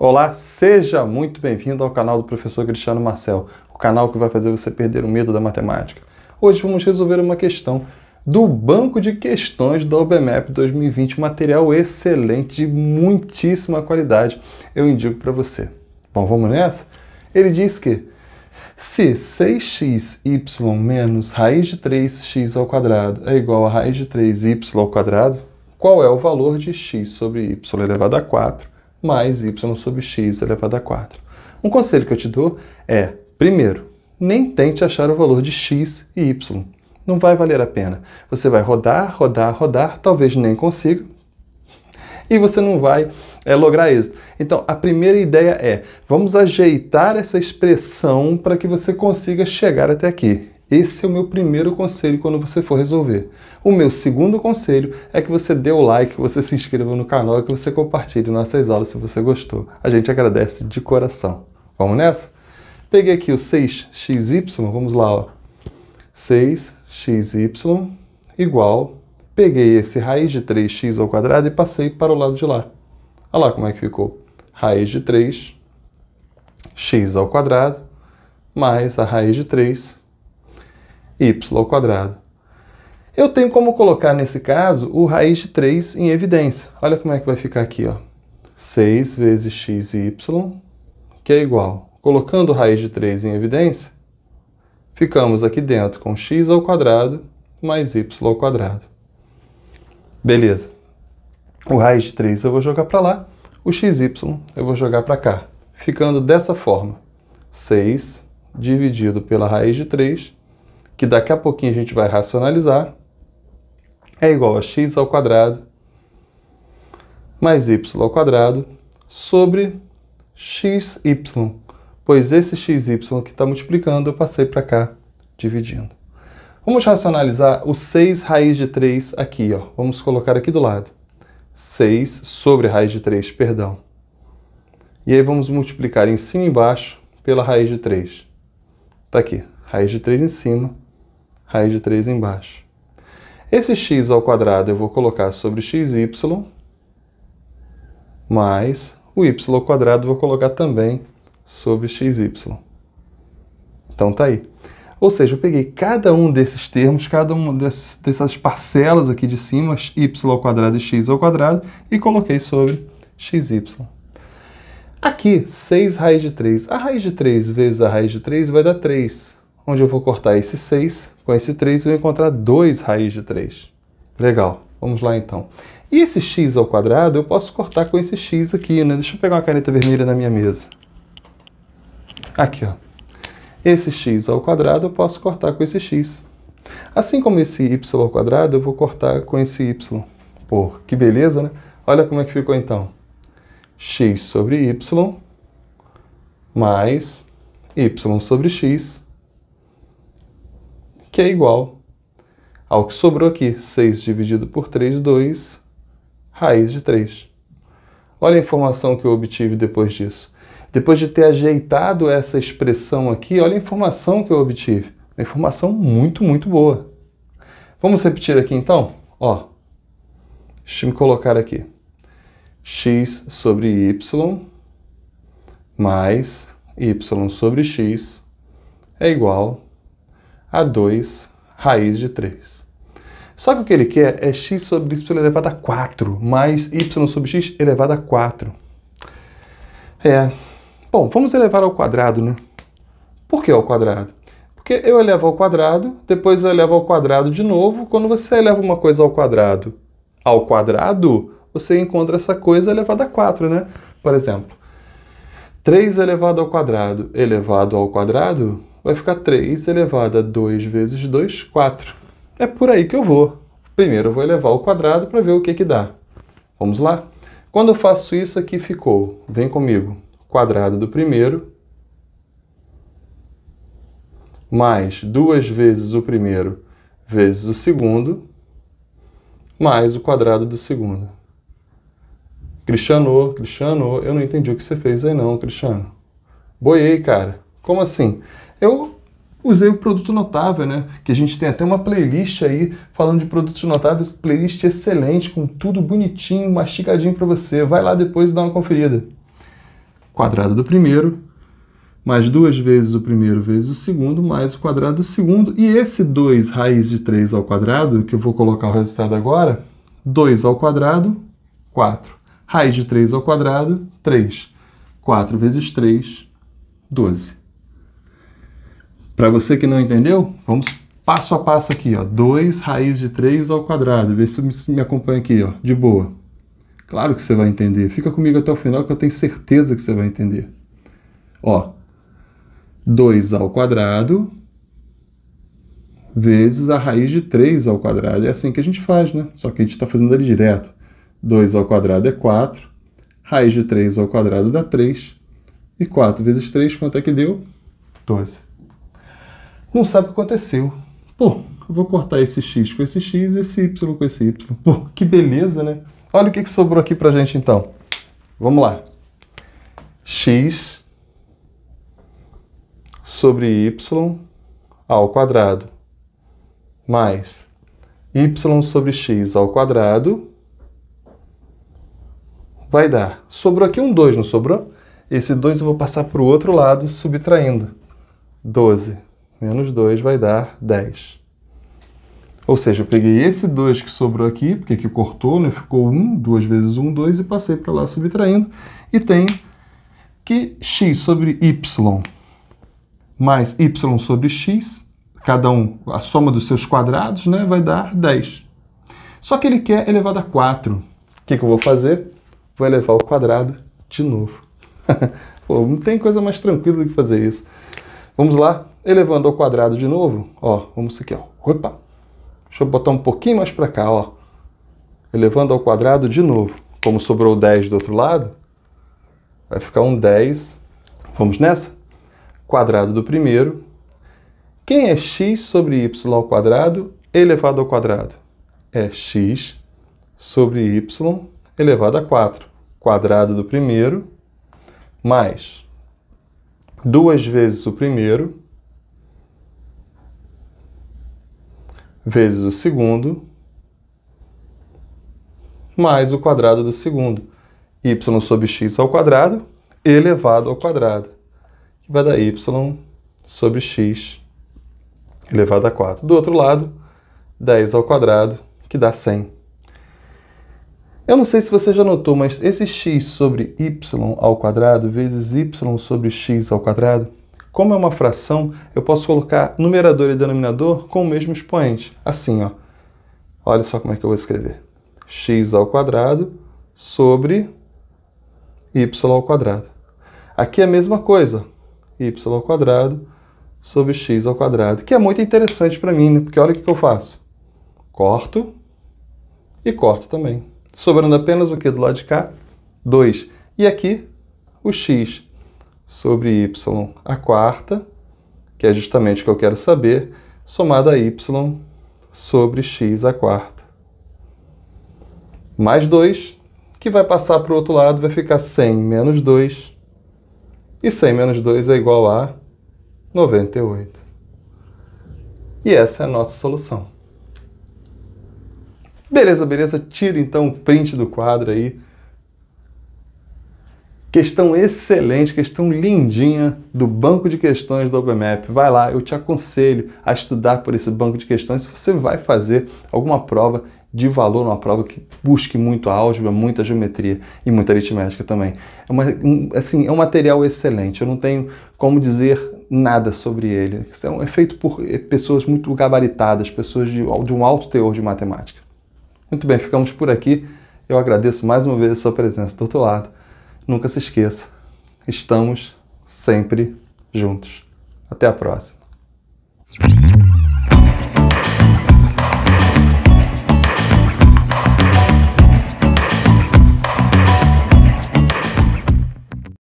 Olá, seja muito bem-vindo ao canal do professor Cristiano Marcel, o canal que vai fazer você perder o medo da matemática. Hoje vamos resolver uma questão do banco de questões da OBMAP 2020, um material excelente, de muitíssima qualidade, eu indico para você. Bom, vamos nessa? Ele diz que se 6xy menos raiz de 3x ao quadrado é igual a raiz de 3y ao quadrado, qual é o valor de x sobre y elevado a 4 mais y sobre x elevado a 4. Um conselho que eu te dou é, primeiro, nem tente achar o valor de x e y. Não vai valer a pena. Você vai rodar, rodar, rodar, talvez nem consiga, e você não vai é, lograr êxito. Então, a primeira ideia é, vamos ajeitar essa expressão para que você consiga chegar até aqui. Esse é o meu primeiro conselho quando você for resolver. O meu segundo conselho é que você dê o like, que você se inscreva no canal e que você compartilhe nossas aulas se você gostou. A gente agradece de coração. Vamos nessa? Peguei aqui o 6xy, vamos lá, ó. 6xy igual, peguei esse raiz de 3x ao quadrado e passei para o lado de lá. Olha lá como é que ficou. Raiz de 3, x ao quadrado, mais a raiz de 3, y. Eu tenho como colocar nesse caso o raiz de 3 em evidência. Olha como é que vai ficar aqui, ó. 6 vezes xy, que é igual. Colocando o raiz de 3 em evidência, ficamos aqui dentro com x ao quadrado mais y ao quadrado. Beleza. O raiz de 3 eu vou jogar para lá, o xy eu vou jogar para cá, ficando dessa forma. 6 dividido pela raiz de 3 que daqui a pouquinho a gente vai racionalizar, é igual a x ao quadrado mais y ao quadrado sobre xy, pois esse xy que está multiplicando eu passei para cá dividindo. Vamos racionalizar o 6 raiz de 3 aqui, ó. vamos colocar aqui do lado. 6 sobre raiz de 3, perdão. E aí vamos multiplicar em cima e embaixo pela raiz de 3. Está aqui, raiz de 3 em cima raiz de 3 embaixo. Esse x ao quadrado eu vou colocar sobre xy, mais o y ao quadrado eu vou colocar também sobre xy. Então tá aí. Ou seja, eu peguei cada um desses termos, cada uma dessas parcelas aqui de cima, y ao quadrado e x ao quadrado, e coloquei sobre xy. Aqui, 6 raiz de 3. A raiz de 3 vezes a raiz de 3 vai dar 3 onde eu vou cortar esse 6 com esse 3 e vou encontrar 2 raiz de 3. Legal, vamos lá então. E esse x ao quadrado eu posso cortar com esse x aqui, né? Deixa eu pegar uma caneta vermelha na minha mesa. Aqui, ó. Esse x ao quadrado eu posso cortar com esse x. Assim como esse y ao quadrado, eu vou cortar com esse y. Pô, que beleza, né? Olha como é que ficou então. x sobre y mais y sobre x que é igual ao que sobrou aqui, 6 dividido por 3, 2, raiz de 3. Olha a informação que eu obtive depois disso. Depois de ter ajeitado essa expressão aqui, olha a informação que eu obtive. Uma informação muito, muito boa. Vamos repetir aqui então? Ó, deixa eu me colocar aqui. x sobre y mais y sobre x é igual a 2 raiz de 3. Só que o que ele quer é x sobre y elevado a 4 mais y sobre x elevado a 4. É. Bom, vamos elevar ao quadrado, né? Por que ao quadrado? Porque eu elevo ao quadrado, depois eu elevo ao quadrado de novo. Quando você eleva uma coisa ao quadrado ao quadrado, você encontra essa coisa elevada a 4, né? Por exemplo, 3 elevado ao quadrado elevado ao quadrado vai ficar 3 elevado a 2 vezes 2, 4. É por aí que eu vou. Primeiro eu vou elevar ao quadrado para ver o que, que dá. Vamos lá? Quando eu faço isso, aqui ficou, vem comigo, quadrado do primeiro, mais duas vezes o primeiro vezes o segundo, mais o quadrado do segundo. Cristiano, Cristiano, eu não entendi o que você fez aí não, Cristiano. Boiei, cara. Como assim? eu usei o produto notável, né? Que a gente tem até uma playlist aí falando de produtos notáveis, playlist excelente, com tudo bonitinho, mastigadinho para você. Vai lá depois e dá uma conferida. Quadrado do primeiro, mais duas vezes o primeiro vezes o segundo, mais o quadrado do segundo. E esse 2 raiz de 3 ao quadrado, que eu vou colocar o resultado agora, 2 ao quadrado, 4. Raiz de 3 ao quadrado, 3. 4 vezes 3, 12. Para você que não entendeu, vamos passo a passo aqui, 2 raiz de 3 ao quadrado. Vê se me acompanha aqui, ó, de boa. Claro que você vai entender. Fica comigo até o final que eu tenho certeza que você vai entender. Ó, 2 ao quadrado vezes a raiz de 3 ao quadrado. É assim que a gente faz, né? Só que a gente está fazendo ali direto. 2 ao quadrado é 4. Raiz de 3 ao quadrado dá 3. E 4 vezes 3, quanto é que deu? 12 não sabe o que aconteceu. Pô, eu vou cortar esse x com esse x e esse y com esse y. Pô, que beleza, né? Olha o que, sobrou aqui pra gente então. Vamos lá. x sobre y ao quadrado mais y sobre x ao quadrado vai dar. Sobrou aqui um 2, não sobrou? Esse 2 eu vou passar para o outro lado subtraindo. 12 menos 2 vai dar 10. Ou seja, eu peguei esse 2 que sobrou aqui, porque que cortou, né? ficou 1, 2 vezes 1, 2, e passei para lá subtraindo, e tenho que x sobre y mais y sobre x, cada um, a soma dos seus quadrados, né, vai dar 10. Só que ele quer elevado a 4. O que, que eu vou fazer? Vou elevar o quadrado de novo. Pô, não tem coisa mais tranquila do que fazer isso. Vamos lá, elevando ao quadrado de novo, ó, vamos aqui, ó, opa, deixa eu botar um pouquinho mais para cá, ó, elevando ao quadrado de novo. Como sobrou 10 do outro lado, vai ficar um 10, vamos nessa? Quadrado do primeiro, quem é x sobre y ao quadrado elevado ao quadrado? É x sobre y elevado a 4, quadrado do primeiro, mais duas vezes o primeiro, vezes o segundo, mais o quadrado do segundo. y sobre x ao quadrado elevado ao quadrado, que vai dar y sobre x elevado a 4. Do outro lado, 10 ao quadrado, que dá 100. Eu não sei se você já notou, mas esse x sobre y ao quadrado vezes y sobre x ao quadrado, como é uma fração, eu posso colocar numerador e denominador com o mesmo expoente. Assim, ó. Olha só como é que eu vou escrever. x ao quadrado sobre y ao quadrado. Aqui é a mesma coisa, y ao quadrado sobre x ao quadrado, que é muito interessante para mim, né? porque olha o que eu faço. Corto e corto também sobrando apenas o que do lado de cá? 2. E aqui o x sobre y a quarta, que é justamente o que eu quero saber, somado a y sobre x a quarta. Mais 2, que vai passar para o outro lado, vai ficar 100 menos 2. E 100 menos 2 é igual a 98. E essa é a nossa solução. Beleza, beleza. Tira então o print do quadro aí. Questão excelente, questão lindinha do banco de questões do OpenMap. Vai lá, eu te aconselho a estudar por esse banco de questões se você vai fazer alguma prova de valor, uma prova que busque muito álgebra, muita geometria e muita aritmética também. É, uma, um, assim, é um material excelente, eu não tenho como dizer nada sobre ele. É, é feito por é, pessoas muito gabaritadas, pessoas de, de um alto teor de matemática. Muito bem, ficamos por aqui. Eu agradeço mais uma vez a sua presença do outro lado. Nunca se esqueça, estamos sempre juntos. Até a próxima.